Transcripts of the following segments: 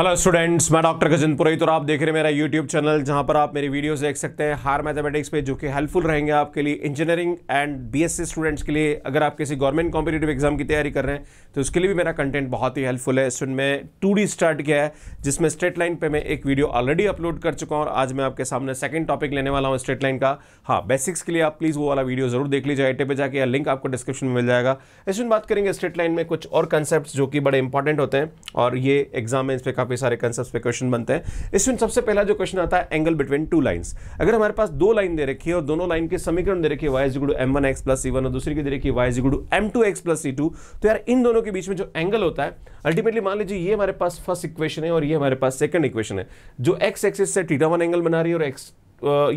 Hello students मैं doctor Gajan Purohit और आप देख रहे हैं मेरा यूट्यूब चैनल जहां पर आप मेरी वीडियोस देख सकते हैं हार मैथमेटिक्स पे जो कि हेल्पफुल रहेंगे आपके लिए इंजीनियरिंग एंड बीएससी स्टूडेंट्स के लिए अगर आप किसी गवर्नमेंट कॉम्पिटेटिव एग्जाम की तैयारी कर रहे हैं तो उसके लिए भी मेरा कंटेंट बहुत ही हेल्पफुल है इस में टू स्टार्ट किया है जिसमें स्ट्रेट लाइन पर मैं एक वीडियो ऑलरेडी अपलोड कर चुका हूँ और आज मैं आपके सामने सेकेंड टॉपिक लेने वाला हूँ स्ट्रेट लाइन का हाँ बेसिक्स के लिए आप प्लीज़ वो वाला वीडियो जरूर देख लीजिए एटे पर जाकर या लिंक आपको डिस्क्रिप्शन में मिल जाएगा इसमें बात करेंगे स्ट्रेट लाइन में कुछ और कंसेप्ट जो कि बड़े इंपॉर्टेंट होते हैं और ये एग्जाम में इस पर काफ़ी सारे कंसेप्ट क्वेश्चन बनते हैं इसमें सबसे पहला जो क्वेश्चन आता है एंगल बिटवीन टू लाइन्स अगर हमारे पास दो लाइन दे रखी है और दोनों लाइन के समीकरण दे रखे है वाई जिगुडू एम वन एक्स प्लस और दूसरी की दे रखी है वाई जिगुडू M two x plus C two तो यार इन दोनों के बीच में जो एंगल होता है अल्टीमेटली मान लीजिए ये हमारे पास फर्स्ट इक्वेशन है और ये हमारे पास सेकंड इक्वेशन है जो एक्स एक्सिस से टीटा वन एंगल बना रही है और एक्स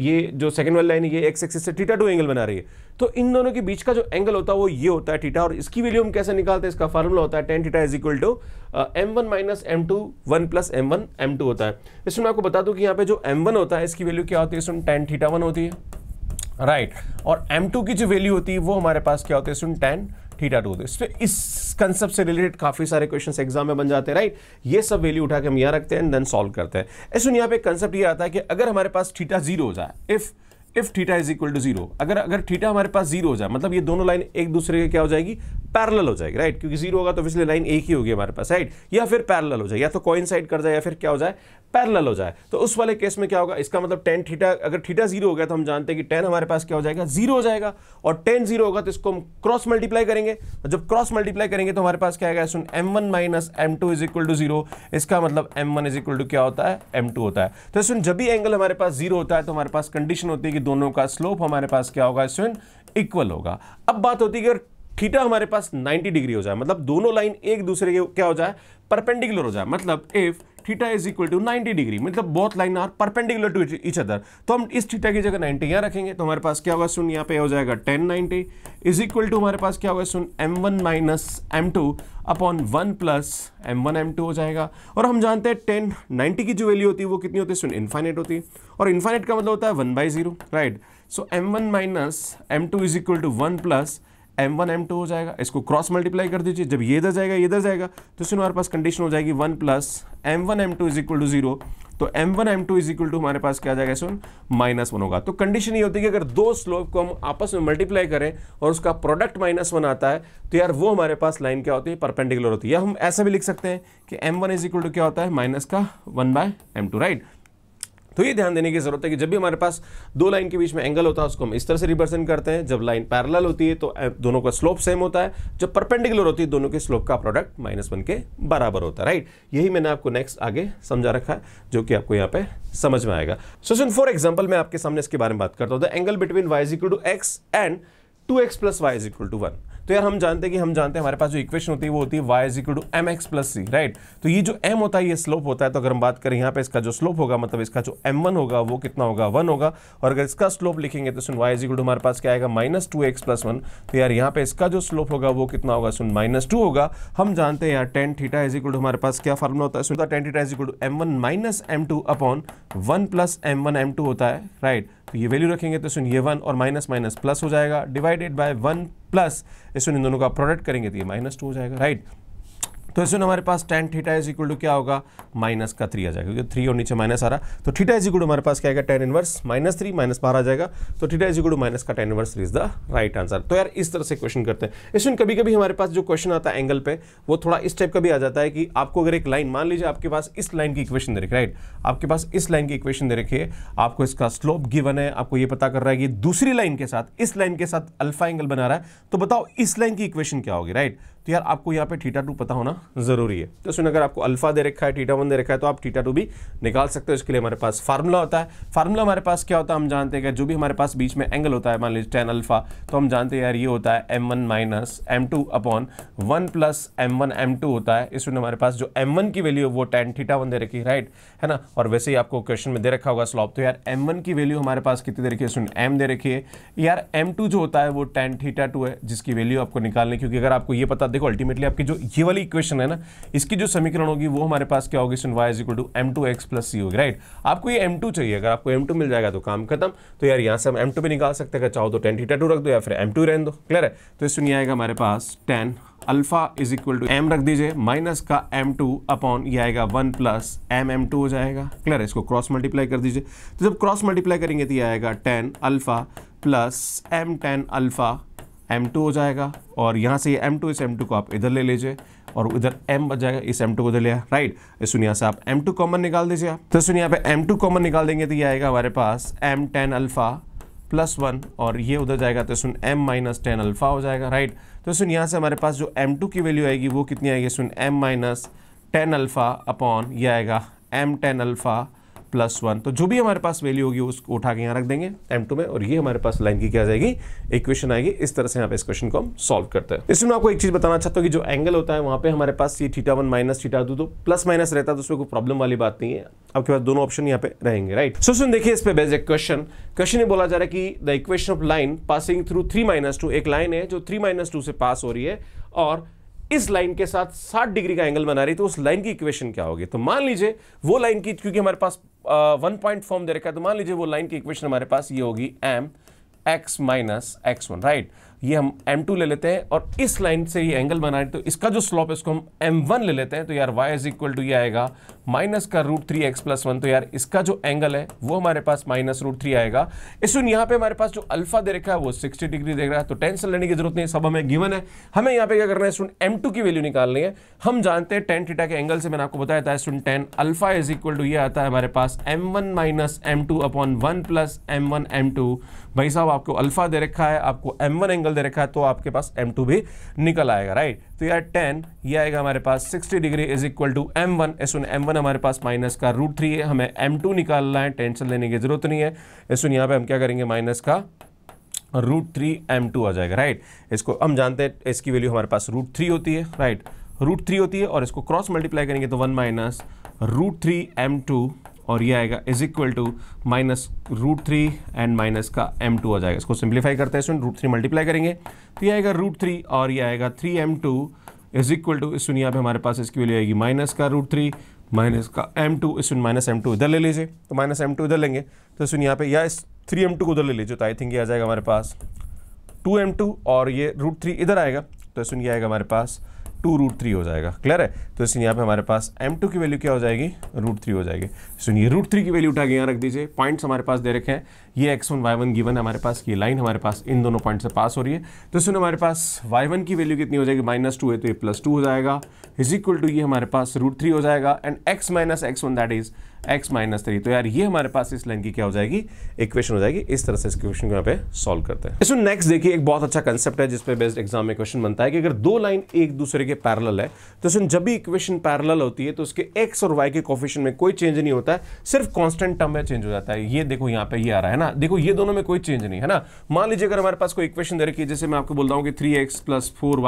ये जो सेकंड वाली लाइन है ये एक्स एक्सिस से टीटा टू एंगल बना रही है तो इन दोनों के बीच का जो एंगल होता है वो ये होता है टीटा और इसकी वैल्यू हम कैसे निकालते हैं इसका फॉर्मूला होता है tan theta is equal to M one minus M two one plus M one M two होता है इसमें मैं आपको बता दूं कि यहाँ पे जो एम वन होता है इसकी वैल्यू क्या होती है इसमें टेन थीटा वन होती है राइट right. और एम टू की जो वैल्यू होती है वो हमारे पास क्या होती है इसमें टेन थीटा टू होती है इस कंसेप्ट से रिलेटेड काफी सारे क्वेश्चन एग्जाम में बन जाते हैं राइट right? ये सब वैल्यू उठा के हम यहाँ रखते हैं देन सॉल्व करते हैं इसमें यहाँ पे कंसेप्ट ये आता है कि अगर हमारे पास थीटा जीरो हो जाए if if theta is equal to zero अगर अगर थीटा हमारे पास जीरो हो जाए मतलब ये दोनों लाइन एक दूसरे के क्या हो जाएगी पैरेलल हो जाएगी राइट क्योंकि जीरो होगा तो पिछले लाइन एक ही होगी हमारे पास राइट या फिर पैरेलल हो जाए या तो कॉइन साइड कर जाए या फिर क्या हो जाए पैरेलल हो जाए तो उस वाले केस में क्या होगा इसका मतलब टेन थीटा अगर थीटा जीरो हो गया तो हम जानते हैं कि टेन हमारे पास क्या हो जाएगा जीरो हो जाएगा और टेन जीरो होगा तो इसको हम क्रॉस मल्टीप्लाई करेंगे और जब क्रॉस मल्टीप्लाई करेंगे तो हमारे पास क्या आएगा सुन M one minus M two is equal to zero इसका मतलब M one is equal to क्या होता है एम टू होता है तो सुन जब भी एंगल हमारे पास जीरो होता है तो हमारे पास कंडीशन होती है कि दोनों का स्लोप हमारे पास क्या होगा सुन इक्वल होगा अब बात होती है कि अगर थीटा हमारे पास 90 डिग्री हो जाए मतलब दोनों लाइन एक दूसरे के क्या हो जाए परपेंडिकुलर हो जाए मतलब if theta is equal to 90 degree मतलब बहुत line are perpendicular to each other तो हम इस थीटा की जगह 90 यहाँ रखेंगे तो हमारे पास क्या होगा सुन यहाँ पे हो जाएगा 1090 इज इक्वल टू हमारे पास क्या होगा सुन m1 one minus M two upon one plus M one M two हो जाएगा और हम जानते हैं टेन नाइन्टी की जो वैल्यू होती है वो कितनी होती है सुन इन्फाइनेट होती है और इन्फाइनेट का मतलब होता है one by zero right so M one minus M two is equal to one plus M one M two हो जाएगा इसको क्रॉस मल्टीप्लाई कर दीजिए जब ये इधर जाएगा ये इधर जाएगा तो इसमें हमारे पास कंडीशन हो जाएगी one plus M one M two is equal to zero तो M one M two is equal to हमारे पास क्या जाएगा इसमें माइनस वन होगा तो कंडीशन ये होती है कि अगर दो स्लोप को हम आपस में मल्टीप्लाई करें और उसका प्रोडक्ट माइनस वन आता है तो यार वो हमारे पास लाइन क्या होती है परपेंडिकुलर होती है या हम ऐसा भी लिख सकते हैं कि M one is equal to क्या होता है माइनस का one by M two right तो ये ध्यान देने की जरूरत है कि जब भी हमारे पास दो लाइन के बीच में एंगल होता है उसको हम इस तरह से रिप्रेजेंट करते हैं जब लाइन पैरल होती है तो दोनों का स्लोप सेम होता है जब परपेंडिकुलर होती है दोनों के स्लोप का प्रोडक्ट माइनस वन के बराबर होता है राइट यही मैंने आपको नेक्स्ट आगे समझा रखा है जो कि आपको यहाँ पे समझ में आएगा सो सुन फॉर एग्जाम्पल मैं आपके सामने इसके बारे में बात करता हूँ the angle between Y is equal to X and two x plus Y is equal to one तो यार हम जानते हैं कि हम जानते हैं हमारे पास जो इक्वेशन होती है वो होती है Y is equal to M X plus C right तो ये जो एम होता है ये स्लोप होता है तो अगर हम बात करें यहाँ पे इसका जो स्लोप होगा मतलब इसका जो एम वन होगा वो कितना होगा वन होगा और अगर इसका स्लोप लिखेंगे तो सुन वाई इज इक्वल टू हमारे पास क्या आएगा minus two x plus one तो यार यहाँ पे इसका जो स्लोप होगा वो कितना होगा सुन माइनस टू होगा हम जानते हैं यार tan theta is equal to हमारे पास क्या फार्मूला होता है सुनता tan theta is equal to M one minus M two upon one plus M one M two होता है राइट तो ये वैल्यू रखेंगे तो सुन ये वन और माइनस माइनस प्लस हो जाएगा डिवाइडेड बाय वन प्लस इसमें इन दोनों का प्रोडक्ट करेंगे तो ये माइनस टू हो जाएगा राइट right? तो इसमें हमारे पास tan theta is equal to क्या होगा माइनस का थ्री आ जाएगा क्योंकि थ्री और नीचे माइनस आ रहा तो थीटा इज इक्वल हमारे पास क्या आएगा ten inverse minus three minus बाहर आ जाएगा तो थीटा इज इक्वल माइनस का ten inverse is the right answer तो यार इस तरह से क्वेश्चन करते हैं इसमें कभी कभी हमारे पास जो क्वेश्चन आता है एंगल पे वो थोड़ा इस टाइप का भी आ जाता है कि आपको अगर एक लाइन मान लीजिए आपके पास इस लाइन की इक्वेशन दे रखी राइट आपके पास इस लाइन की इक्वेशन दे रखी है आपको इसका स्लोप गिवन है आपको ये पता कर रहा है कि दूसरी लाइन के साथ इस लाइन के साथ अल्फा एंगल बना रहा है तो बताओ इस लाइन की इक्वेशन क्या होगी राइट तो यार आपको यहाँ पे थीटा टू पता होना ज़रूरी है तो सुन अगर आपको अल्फा दे रखा है थीटा वन दे रखा है तो आप थीटा टू भी निकाल सकते हो इसके लिए हमारे पास फार्मूला होता है फार्मूला हमारे पास क्या होता है हम जानते हैं कि जो भी हमारे पास बीच में एंगल होता है मान लीजिए टेन अल्फा तो हम जानते हैं यार ये होता है M one minus M two upon one plus M one M two होता है इसमें हमारे पास जो एम वन की वैल्यू है वो टेन थीटा वन दे रखी है राइट है ना और वैसे ही आपको क्वेश्चन में दे रखा होगा स्लॉप तो यार एम वन की वैल्यू हमारे पास कितनी दे रखी है सुन एम दे रखी है यार एम टू जो होता है वो टेन थीटा टू है जिसकी वैल्यू आपको निकालनी क्योंकि अगर आपको ये पता देखो अल्टीमेटली आपकी जो ये वाली इक्वेशन है ना इसकी जो समीकरण होगी वो हमारे पास क्या होगी सुन Y is equal to M two x plus C होगी राइट आपको ये एम टू चाहिए अगर आपको एम टू मिल जाएगा तो काम खत्म तो यार यहाँ से हम एम टू भी निकाल सकते हैं चाहो तो टेन थीटा टू रख दो या फिर एम टू रहने दो क्लियर है तो इसमें नहीं आएगा हमारे पास tan alpha is equal to m रख दीजिए माइनस का एम टू अपॉन ये आएगा one plus m m two हो जाएगा क्लियर है इसको क्रॉस मल्टीप्लाई कर दीजिए तो जब क्रॉस मल्टीप्लाई करेंगे तो ये आएगा tan alpha plus m tan alpha m हो जाएगा और यहाँ से ये M2 इस एम को आप इधर ले लीजिए और उधर M बच जाएगा इस M2 को इधर लिया राइट सुनिए यहाँ से आप M2 कॉमन निकाल दीजिए आप तो सुनिए यहाँ पे M2 कॉमन निकाल देंगे तो ये आएगा हमारे पास M10 tan alpha plus one और ये उधर जाएगा तो सुन M माइनस टेन अल्फ़ा हो जाएगा राइट तो सुन यहाँ से हमारे पास जो M2 की वैल्यू आएगी वो कितनी आएगी सुन M minus tan alpha upon ये आएगा m tan alpha plus one तो जो भी हमारे पास वैल्यू होगी उसको उठा के यहाँ रख देंगे एम टू में और ये हमारे पास लाइन की क्या जाएगी इक्वेशन आएगी इस तरह से यहाँ पे इस क्वेश्चन को हम सॉल्व करते हैं इसमें आपको एक चीज बताना चाहता हूँ कि जो एंगल होता है वहाँ पे हमारे पास ये theta one minus theta two तो प्लस माइनस रहता है तो उसमें कोई प्रॉब्लम वाली बात नहीं है आपके पास दोनों ऑप्शन यहाँ पे रहेंगे राइट सो सुन देखिए इस पर बेज एक क्वेश्चन क्वेश्चन ये बोला जा रहा है कि the equation of line passing through three minus two एक लाइन है जो थ्री माइनस टू से पास हो रही है और इस लाइन के साथ 60 डिग्री का एंगल बना रही तो उस लाइन की इक्वेशन क्या होगी तो मान लीजिए वो लाइन की क्योंकि हमारे पास वन पॉइंट फॉर्म दे रखा है तो मान लीजिए वो लाइन की इक्वेशन हमारे पास ये होगी m x minus x one right ये हम एम टू ले लेते हैं और इस लाइन से ये एंगल बना रहे तो इसका जो स्लॉप है इसको हम एम वन ले लेते हैं तो यार वाई इज इक्वल टू ये आएगा माइनस का root three x plus one तो यार इसका जो एंगल है वो हमारे पास माइनस रूट थ्री आएगा इस यहाँ पे हमारे पास जो अल्फा दे रखा है वो सिक्सटी डिग्री दे रहा है तो टेंशन लेने की जरूरत नहीं सब हमें गिवन है हमें यहाँ पे क्या करना है स्टूडेंट एम टू की वैल्यू निकालनी है हम जानते हैं टेन टीटा के एंगल से मैंने आपको बताया था student tan alpha is equal to ये आता है हमारे पास m one minus M two upon one plus M one M two भाई साहब आपको अल्फा दे रखा है आपको एम वन एंगल दे रखा है तो आपके पास एम टू भी निकल आएगा राइट तो यार टेन ये आएगा हमारे पास sixty degree is equal to M one s m one हमारे पास माइनस का रूट थ्री है हमें एम टू निकालना है टेंशन लेने की ज़रूरत नहीं है इस यहाँ पे हम क्या करेंगे माइनस का रूट थ्री एम टू आ जाएगा राइट इसको हम जानते हैं इसकी वैल्यू हमारे पास रूट थ्री होती है राइट रूट थ्री होती है और इसको क्रॉस मल्टीप्लाई करेंगे तो one minus root three m two और ये आएगा is equal to minus root three and minus का एम टू आ जाएगा इसको सिंप्लीफाई करते हैं स्टूडेंट रूट थ्री मल्टीप्लाई करेंगे तो ये आएगा रूट थ्री और ये आएगा three m two is equal to सुनिए यहाँ पे हमारे पास इसकी वैल्यू आएगी माइनस का रूट थ्री माइनस का एम टू इस माइनस एम टू इधर ले लीजिए तो माइनस एम टू इधर लेंगे तो सुन यहाँ पे या इस थ्री एम टू को उधर ले लीजिए तो आई थिंक ये आ जाएगा हमारे पास टू एम टू और ये रूट थ्री इधर आएगा तो सुन ये आएगा हमारे पास टू रूट थ्री हो जाएगा क्लियर है तो इसलिए यहाँ पे हमारे पास एम टू की वैल्यू क्या हो जाएगी रूट थ्री हो जाएगी सुनिए रूट थ्री की वैल्यू उठा के यहाँ रख दीजिए पॉइंट्स हमारे पास दे रखे हैं ये x one y one given हमारे पास ये लाइन हमारे पास इन दोनों पॉइंट से पास हो रही है तो सुनिए हमारे पास वाई वन की वैल्यू कितनी हो जाएगी माइनस टू है तो ये प्लस टू हो जाएगा इज इक्वल टू ये हमारे पास रूट थ्री हो जाएगा and x minus x one that is x minus three तो यार ये हमारे पास इस लाइन की क्या हो जाएगी इक्वेशन हो जाएगी इस तरह से इस क्वेश्चन को यहाँ पे सॉल्व करते हैं इसमें नेक्स्ट देखिए एक बहुत अच्छा कंसेप्ट है जिसपे बेस्ट एग्जाम में क्वेश्चन बनता है कि अगर दो लाइन एक दूसरे के पैरल है तो इसमें जब भी इक्वेशन पैरल होती है तो उसके एक्स और वाई के कॉफिशन में कोई चेंज नहीं होता है सिर्फ कॉन्स्टेंट टर्म में चेंज हो जाता है ये देखो यहाँ पे ये आ रहा है ना देखो ये दोनों में कोई चेंज नहीं है ना मान लीजिए अगर हमारे पास कोई इक्वेशन दे रखी है जैसे मैं आपको बोल रहा हूँ कि three x plus four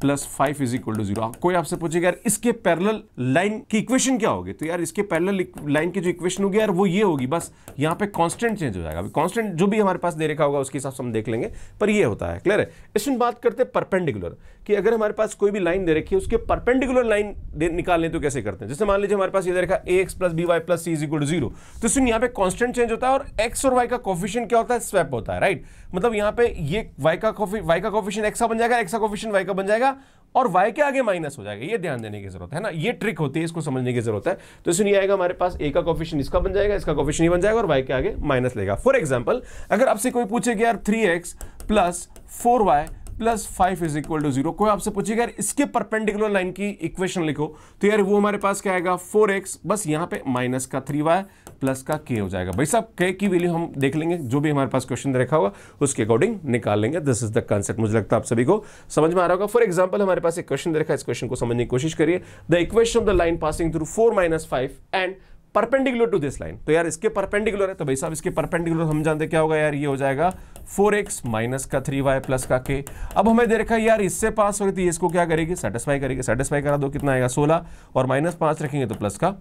plus five is equal to zero कोई आपसे पूछेगा यार इसके पैरल लाइन की इक्वेशन क्या होगी तो यार इसके पैरल लाइन की जो इक्वेशन होगी यार वो ये होगी बस यहाँ पे कांस्टेंट चेंज हो जाएगा कांस्टेंट जो भी हमारे पास दे रखा होगा उसके हिसाब से हम देख लेंगे पर ये होता है क्लियर है इसमें बात करते हैं परपेंडिकुलर कि अगर हमारे पास कोई भी लाइन दे रखी है उसके परपेंडिकुलर लाइन निकालने तो कैसे करते हैं जैसे मान लीजिए हमारे पास ये देखा a x plus b y plus c is equal to zero तो इसमें यहाँ पे कॉन्स्टेंट चेंज होता है और एक्स और वाई का कॉफिशन क्या होता है स्वैप होता है राइट मतलब यहाँ पे ये वाई का वाई का कॉफिशन एक्स का बन जाएगा एक्स का कॉफिशन वाई का बन जाएगा जाएगा और y के आगे माइनस हो जाएगा ये ध्यान देने की जरूरत है ना ये ट्रिक होती है इसको समझने की जरूरत है तो इसमें आएगा हमारे पास a का कॉफिशन इसका बन जाएगा इसका कॉफिशन ही बन जाएगा और y के आगे माइनस लेगा फॉर एग्जाम्पल अगर आपसे कोई पूछेगा यार three x plus four y plus five is equal to zero कोई आपसे पूछेगा यार इसके परपेंडिकुलर लाइन की इक्वेशन लिखो तो यार वो हमारे पास क्या आएगा फोर एक्स बस यहाँ पे माइनस का थ्री वाई प्लस का के हो जाएगा भाई साहब के की वैल्यू हम देख लेंगे जो भी हमारे पास क्वेश्चन रखा हुआ उसके अकॉर्डिंग निकाल लेंगे दिस इज द कंसेप्ट मुझे लगता है आप सभी को समझ में आ रहा होगा फॉर एग्जाम्पल हमारे पास एक क्वेश्चन रखा इस क्वेश्चन को समझने की कोशिश करिए the equation of the line passing through four minus five and perpendicular to this line तो यार इसके परपेंडिकुलर है तो भाई साहब इसके परपेंडिकुलर हम जानते क्या होगा यार ये हो जाएगा 4x एक्स माइनस का थ्री वाई प्लस का k अब हमें दे रखा है यार इससे पास हो रही थी इसको क्या करेगी सेटिस्फाई करेगी सेटिस्फाई करा दो कितना आएगा 16 और माइनस पांच रखेंगे तो प्लस का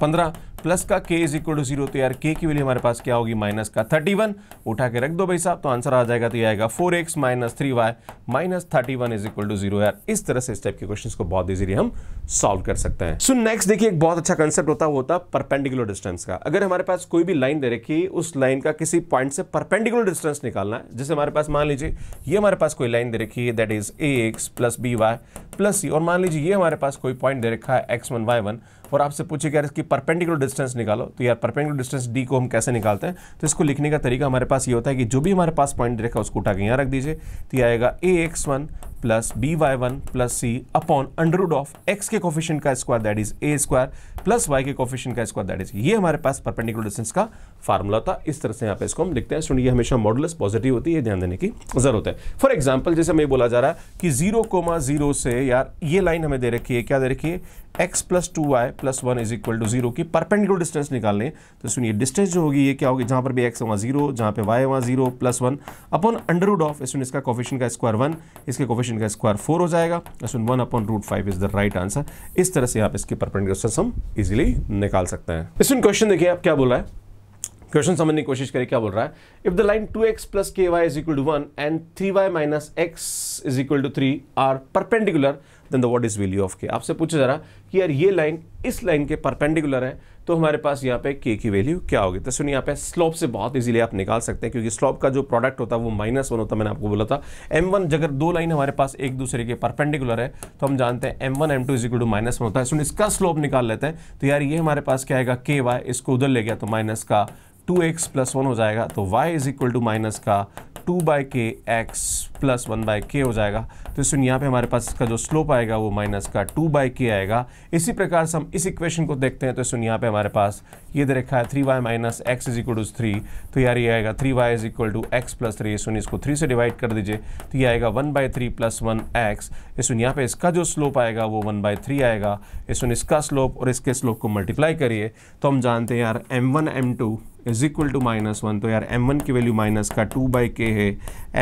पंद्रह प्लस का K is equal to zero तो यार के की वैल्यू हमारे पास क्या होगी माइनस का थर्टी वन उठा के रख दो भाई साहब तो आंसर आ जाएगा तो ये आएगा four x minus three y minus thirty one is equal to zero यार इस तरह से इस टाइप के क्वेश्चन को बहुत इजीली हम सॉल्व कर सकते हैं सो नेक्स्ट देखिए एक बहुत अच्छा कंसेप्ट होता है वो होता है परपेंडिकुलर डिस्टेंस का अगर हमारे पास कोई भी लाइन दे रखी उस लाइन का किसी पॉइंट से परपेंडिकुलर डिस्टेंस निकालना है जैसे हमारे पास मान लीजिए ये हमारे पास कोई लाइन दे रखी है that is a x plus b y plus c और मान लीजिए ये हमारे पास कोई पॉइंट दे रखा है एक्स वन वाई वन और आपसे पूछे कि यार इसकी परपेंडिकुलर डिस्टेंस निकालो तो यार परपेंडिकुलर डिस्टेंस डी को हम कैसे निकालते हैं तो इसको लिखने का तरीका हमारे पास ये होता है कि जो भी हमारे पास पॉइंट दे रखा है उसको उठा के यहाँ रख दीजिए तो ये आएगा a x one plus b y one plus c upon under root of x के कॉफिशन का square that is a square plus y के कॉफिशन का स्क्वायर दैट इज ये हमारे पास परपेंडिकुलर डिस्टेंस का फार्मूला था इस तरह से यहाँ पे इसको हम लिखते हैं सुनिए हमेशा मॉडलस पॉजिटिव होती है ध्यान देने की जरूरत है फॉर एग्जाम्पल जैसे हमें बोला जा रहा है कि जीरो कोमा जीरो से यार ये लाइन हमें दे रखी है क्या दे रखी है x plus two Y plus one is equal to zero की परपेंडिकुलर डिस्टेंस निकालने तो सुनिए डिस्टेंस जो होगी ये क्या होगी जहां पर भी एक्स वहां जीरो जहां पे वाई वहां zero plus one upon under root of इसमें इसका कोफिशन का स्क्वायर वन इसके कोफिशन का स्क्वायर फोर हो जाएगा इसमें one upon root five is the right answer इस तरह से आप इसके परपेंडिकुलर डिस्टेंस हम इजिली निकाल सकते हैं इसमें तो क्वेश्चन देखिए आप क्या बोला है क्वेश्चन समझने की कोशिश करें क्या बोल रहा है if the line two x plus k y is equal to one and three y minus x is equal to three are perpendicular then the what is value of k आपसे पूछा जा रहा कि यार ये लाइन इस line के perpendicular है तो हमारे पास यहाँ पे के की वैल्यू क्या होगी तो सुनिए यहाँ पे स्लोप से बहुत इजीली आप निकाल सकते हैं क्योंकि स्लोप का जो प्रोडक्ट होता है वो माइनस वन होता मैंने आपको बोला था एम वन अगर दो लाइन हमारे पास एक दूसरे के परपेंडिकुलर है तो हम जानते हैं m one M two is equal to minus one होता है सुनिए इसका स्लोप निकाल लेते हैं तो यार ये हमारे पास क्या आएगा के वाई इसको उधर ले गया तो माइनस का टू एक्स प्लस वन हो जाएगा तो y is equal to minus का two by k x plus one by k हो जाएगा तो सुन यहाँ पे हमारे पास इसका जो स्लोप आएगा वो माइनस का टू बाई के आएगा इसी प्रकार से हम इस इक्वेशन को देखते हैं तो सुन यहाँ पे हमारे पास ये दे रखा है three y minus x is equal to three तो यार ये आएगा three y is equal to x plus three सुन इसको थ्री से डिवाइड कर दीजिए तो ये आएगा one by three plus one x सुन यहाँ पे इसका जो स्लोप आएगा वो वन बाई थ्री आएगा सुन इसका स्लोप और इसके स्लोप को मल्टीप्लाई करिए तो हम जानते हैं यार m one M two is equal to minus one तो यार एम वन की वैल्यू माइनस का टू बाई के है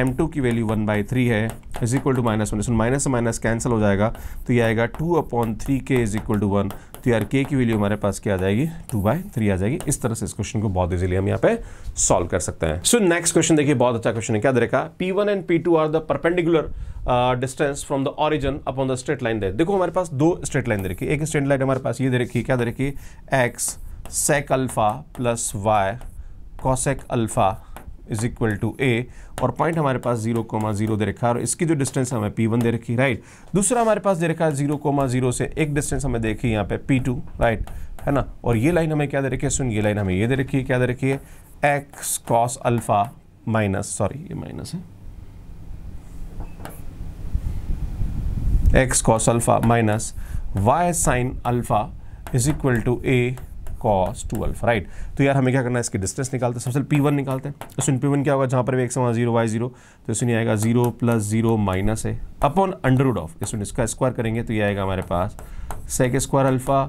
एम टू की वैल्यू वन बाई थ्री है is equal to minus one इसमें माइनस माइनस कैंसिल हो जाएगा तो ये आएगा two upon three k is equal to one तो यार के की वैल्यू हमारे पास क्या आ जाएगी टू बाई थ्री आ जाएगी इस तरह से इस क्वेश्चन को बहुत इजीली हम यहाँ पे सॉल्व कर सकते हैं सो नेक्स्ट क्वेश्चन देखिए बहुत अच्छा क्वेश्चन है क्या देखा p one and p two are the perpendicular distance from the origin upon the straight line दे uh, देखो हमारे पास दो स्ट्रेट लाइन दे रखी एक स्ट्रेट लाइन हमारे पास ये दे रखी क्या दे रखी x sec alpha plus y cosec alpha is equal to a और पॉइंट हमारे पास जीरो कोमा जीरो दे रखा है और इसकी जो डिस्टेंस हमें पी वन दे रखी है राइट दूसरा हमारे पास दे रखा है जीरो कोमा जीरो से एक डिस्टेंस हमें देखी यहाँ पे पी टू राइट है ना और ये लाइन हमें क्या दे रखी है सुन ये लाइन हमें ये दे रखी है क्या दे रखी है x cos alpha minus sorry ये माइनस है x cos alpha minus y sine alpha is equal to a cos twelve right तो यार हमें क्या करना है इसकी डिस्टेंस निकालते हैं सबसे पी वन निकालते हैं तो सुन पी वन क्या होगा जहाँ पर भी एक समान जीरो वाई जीरो तो इसमें आएगा जीरो प्लस जीरो माइनस है अपॉन अंडर रूड ऑफ इसमें इसका स्क्वायर करेंगे तो ये आएगा हमारे पास sec square alpha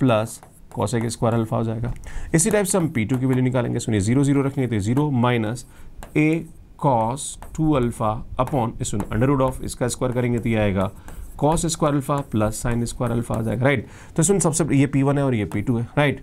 plus cosec square alpha हो जाएगा इसी टाइप से हम पी टू की वैल्यू निकालेंगे सुनिए जीरो जीरो रखेंगे तो zero minus a cos two alpha upon इस अंडर रूड ऑफ इसका स्क्वायर करेंगे तो ये आएगा cos square alpha plus sine square alpha आ जाएगा राइट तो सुन सबसे ये पी वन है और ये पी टू है राइट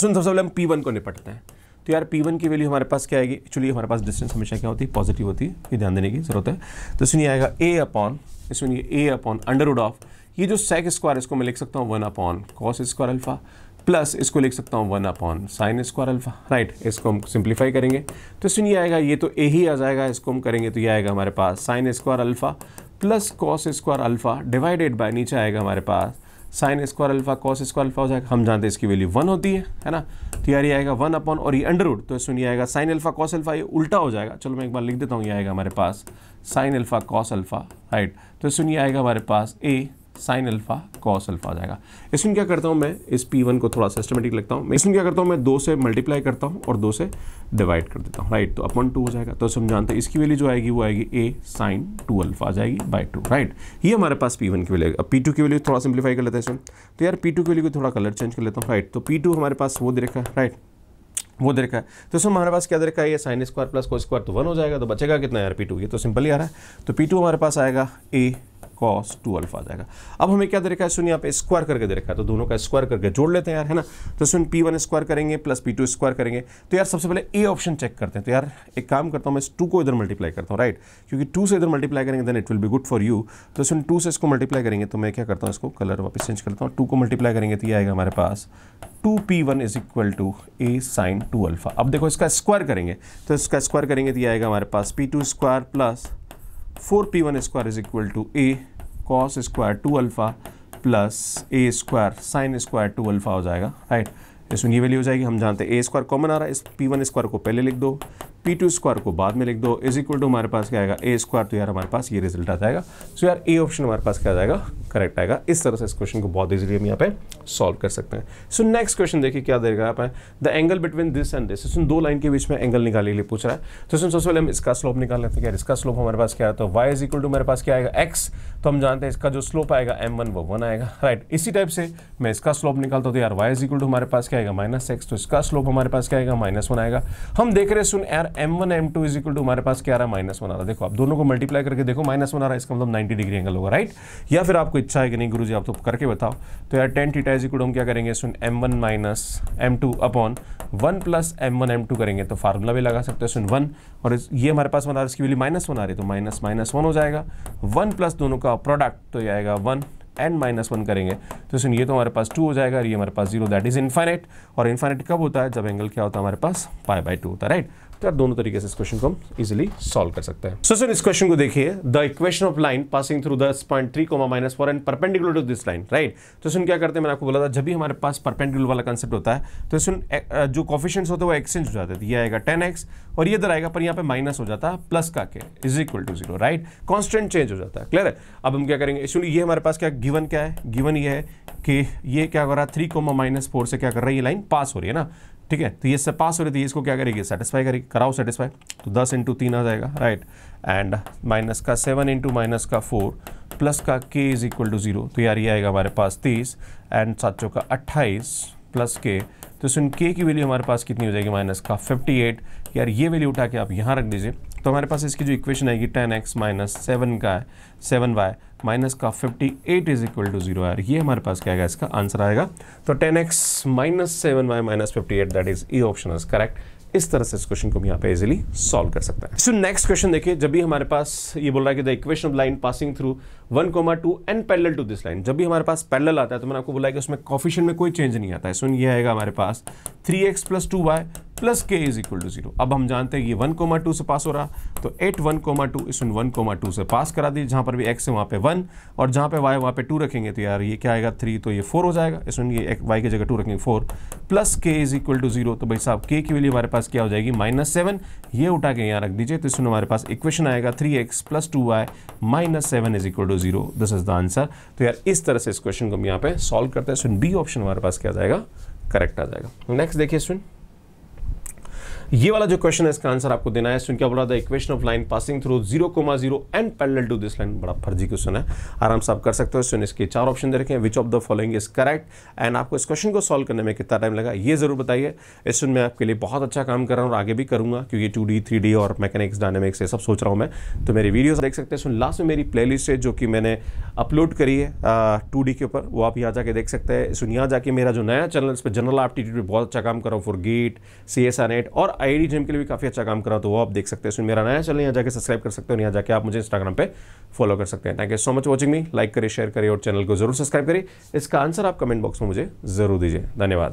सुन सबसे पहले हम पी वन को निपटते हैं तो यार पी वन की वैल्यू हमारे पास क्या आएगी एक्चुअली हमारे पास डिस्टेंस हमेशा क्या होती है पॉजिटिव होती है ये ध्यान देने की जरूरत है तो सुनिए आएगा ए अपॉन इसमें ये a upon under root of ये जो सेक स्क्वायर इसको मैं लिख सकता हूँ one upon cos square alpha plus इसको लिख सकता हूँ one upon sine square alpha right इसको हम सिंप्लीफाई करेंगे तो सुनिए आएगा ये तो ए ही आ जाएगा इसको हम करेंगे तो ये आएगा हमारे पास sine square alpha plus cos square alpha divided by नीचे आएगा हमारे पास sine square alpha cos square alpha हो जाएगा हम जानते हैं इसकी वैल्यू वन होती है है ना तो यार ये आएगा वन अपॉन और ये अंडरवुड तो इसमें आएगा साइन अल्फा कॉस अल्फा ये उल्टा हो जाएगा चलो मैं एक बार लिख देता हूँ ये आएगा हमारे पास sine alpha cos alpha right तो इसमें आएगा हमारे पास a sine alpha cos alpha आ जाएगा इसमें क्या करता हूँ मैं इस पी वन को थोड़ा सिस्टमेटिक लगता हूँ इसमें क्या करता हूँ मैं दो से मल्टीप्लाई करता हूँ और दो से डिवाइड कर देता हूँ राइट तो अपॉन टू हो जाएगा तो हम जानते हैं इसकी वैल्यू जो आएगी वो आएगी ए साइन टू अल्फा आ जाएगी बाई टू राइट ये हमारे पास पी वन की वैल्यू अब पी टू की वैल्यू थोड़ा सिंप्लीफाई कर लेते हैं इसमें तो यार पी टू की वैल्यू को थोड़ा कलर चेंज कर लेता हूँ राइट तो पी टू हमारे पास वो दे रखा है राइट वो दे रखा है तो इसमें हमारे पास क्या दे रखा है ये sine square plus cos square तो वन हो जाएगा तो बचेगा कितना यार पी टू ये तो सिंपल ही आ रहा है तो पी टू हमारे पास आएगा ए कॉस टू अल्फा आ जाएगा अब हमें क्या दे रखा है सुन यहाँ पे स्क्वायर करके दे रखा है तो दोनों का स्क्वायर करके जोड़ लेते हैं यार है ना तो सुन पी वन स्क्वायर करेंगे प्लस पी टू स्क्वायर करेंगे तो यार सबसे पहले ए ऑप्शन चेक करते हैं तो यार एक काम करता हूँ मैं इस टू को इधर मल्टीप्लाई करता हूँ राइट क्योंकि टू से इधर मल्टीप्लाई करेंगे then it will be good for you तो सुन टू से इसको मल्टीप्लाई करेंगे तो मैं क्या करता हूँ इसको कलर वापस चेंज करता हूँ टू को मल्टीप्लाई करेंगे तो ये आएगा हमारे पास two p one is equal to a sine two alpha अब देखो इसका स्क्वायर करेंगे तो इसका स्क्वायर करेंगे तो ये आएगा हमारे पास p two square plus four p one square is equal to a cos square two alpha plus a square sine square two alpha हो जाएगा राइट इसमें ये वैल्यू हो जाएगी हम जानते हैं ए स्क्वायर कॉमन आ रहा है इस पी वन स्क्वायर को पहले लिख दो पी टू स्क्वायर को बाद में लिख दो इज इक्वल टू हमारे पास क्या आएगा ए स्क्वायर तो यार हमारे पास ये रिजल्ट आ जाएगा सो यार ए ऑप्शन हमारे पास क्या जाएगा करेक्ट आएगा इस तरह से इस क्वेश्चन को बहुत ईजिली हम यहाँ पे सॉल्व कर सकते हैं सो नेक्स्ट क्वेश्चन देखिए क्या देगा आप the angle between this and this इसमें दो लाइन के बीच में एंगल निकालने के लिए पूछ रहा है तो इसमें सबसे पहले हम इसका स्लोप निकाल लेते हैं यार इसका स्लोप हमारे पास क्या है तो वाई इज इक्वल टू मेरे पास क्या आएगा एक्स तो हम जानते हैं इसका जो स्लोप आएगा एम वन वो वन आएगा राइट इसी टाइप से मैं इसका स्लोप निकालता हूँ तो यार वाई इज इक्वल टू हमारे पास क्या आएगा माइनस एक्स तो इसका स्लोप हमारे पास क्या आएगा माइनस वन आएगा हम देख रहे सुन यार m one M two is equal to हमारे पास क्या आ रहा है माइनस वन आ रहा है देखो आप दोनों को मल्टीप्लाई करके देखो माइनस वन आ रहा है इसका मतलब 90 डिग्री एंगल होगा राइट या फिर आपको इच्छा है कि नहीं गुरुजी आप तो करके बताओ तो यार टेन थीटा इज इक्वल हम क्या करेंगे सुन M one minus M two upon one plus M one M two करेंगे तो फार्मूला भी लगा सकते हो सुन वन और ये हमारे पास बना रहा है इसकी वैल्यू माइनस वन आ रही तो माइनस माइनस वन हो जाएगा वन प्लस दोनों का प्रोडक्ट तो ये आएगा वन एंड माइनस वन करेंगे तो सुन ये तो हमारे पास टू हो जाएगा और ये हमारे पास जीरो दैट इज इन्फाइनेट और इन्फाइनेट कब होता है जब एंगल क्या होता है हमारे पास पाई बाई टू होता है राइट तो दोनों तरीके से इस क्वेश्चन को हम इजिली सॉल्व कर सकते हैं सो so, सर इस क्वेश्चन को देखिए the equation of line passing through दस point three comma minus four and perpendicular to this line right तो सुन क्या करते हैं मैंने आपको बोला था जब भी हमारे पास परपेंडिकुलर वाला कंसेप्ट होता है तो सुन जो कॉफिशंस होते हैं वो एक्सचेंज हो जाते हैं ये आएगा टेन एक्स और ये इधर आएगा पर यहाँ पे माइनस हो जाता है प्लस का K is equal to zero right constant change हो जाता है क्लियर है अब हम क्या करेंगे सुनिए ये हमारे पास क्या गिवन क्या है गिवन ये है कि ये क्या कर रहा है थ्री कोमा माइनस फोर से क्या कर रहा है ये लाइन पास हो रही है ना ठीक है तो ये सब पास हो रही थी इसको क्या करेगी सेटिस्फाई करेगी कराओ सेटिस्फाई तो दस इंटू तीन आ जाएगा राइट एंड माइनस का सेवन इंटू माइनस का फोर प्लस का K is equal to zero तो यार ये आएगा हमारे पास तीस एंड सात का अट्ठाईस प्लस के तो सुन के की वैल्यू हमारे पास कितनी हो जाएगी माइनस का 58 यार ये वैल्यू उठा के आप यहाँ रख दीजिए तो हमारे पास इसकी जो इक्वेशन आएगी टेन एक्स माइनस सेवन का है सेवन वाई माइनस का fifty eight is equal to zero यार ये हमारे पास क्या आएगा इसका आंसर आएगा तो ten X minus seven Y minus fifty eight that is E option is correct इस तरह से इस क्वेश्चन को भी यहाँ पे इजिली सॉल्व कर सकते हैं सो नेक्स्ट क्वेश्चन देखिए जब भी हमारे पास ये बोल रहा है कि the equation of line passing through one comma two and parallel to this line जब भी हमारे पास पैरल आता है तो मैंने आपको बोला कि उसमें कॉफिशन में कोई चेंज नहीं आता है सुन ये आएगा हमारे पास three x plus two Y plus K is equal to zero अब हम जानते हैं ये वन कोमा टू से पास हो रहा तो एट वन कोमा टू इस वन कोमा टू से पास करा दी जहाँ पर भी एक्स है वहाँ पे वन और जहाँ पे वाई वहाँ पे टू रखेंगे तो यार ये क्या आएगा थ्री तो ये फोर हो जाएगा इसमें ये वाई की जगह टू रखेंगे four plus K is equal to zero तो भाई साहब के की वैल्यू हमारे पास क्या हो जाएगी माइनस सेवन ये उठा के यहाँ रख दीजिए तो इसमें हमारे पास इक्वेशन आएगा three x plus two Y minus seven is equal to zero this is the answer तो यार इस तरह से इस क्वेश्चन को हम यहाँ पे सॉल्व करते हैं सुन बी ऑप्शन हमारे पास क्या जाएगा करेक्ट आ जाएगा नेक्स्ट देखिए सुन ये वाला जो क्वेश्चन है इसका आंसर आपको देना है क्या बोला था equation of line passing through zero comma zero and parallel to this line बड़ा फर्जी क्वेश्चन है आराम से आप कर सकते हो सुन इसके चार ऑप्शन दे रखे हैं which of the following is correct and आपको इस क्वेश्चन को सॉल्व करने में कितना टाइम लगा ये जरूर बताइए इस सुन मैं आपके लिए बहुत अच्छा काम कर रहा हूँ और आगे भी करूँगा क्योंकि टू डी थ्री डी और मैकेनिक्स डायनेमिक्स ये सब सोच रहा हूँ मैं तो मेरी वीडियोज़ देख सकते हैं सुन लास्ट में मेरी लिस्ट है जो कि मैंने अपलोड करी है टू डी के ऊपर वो आप यहाँ जाके देख सकते हैं सुन यहाँ जाके मेरा जो नया चैनल इस पर जनरल टी टी बहुत अच्छा काम कर रहा हूँ for GATE C S R NET और आई जिम के लिए भी काफ़ी अच्छा काम कर रहा तो वो आप देख सकते हैं इसमें मेरा नया चैनल यहाँ जाकर सब्सक्राइब कर सकते हो यहाँ जाकर आप मुझे इंस्टाग्राम पे फॉलो कर सकते हैं thank you so much watching me like करे शेयर करें और चैनल को जरूर सब्सक्राइब करिए इसका आंसर आप कमेंट बॉक्स में मुझे जरूर दीजिए धन्यवाद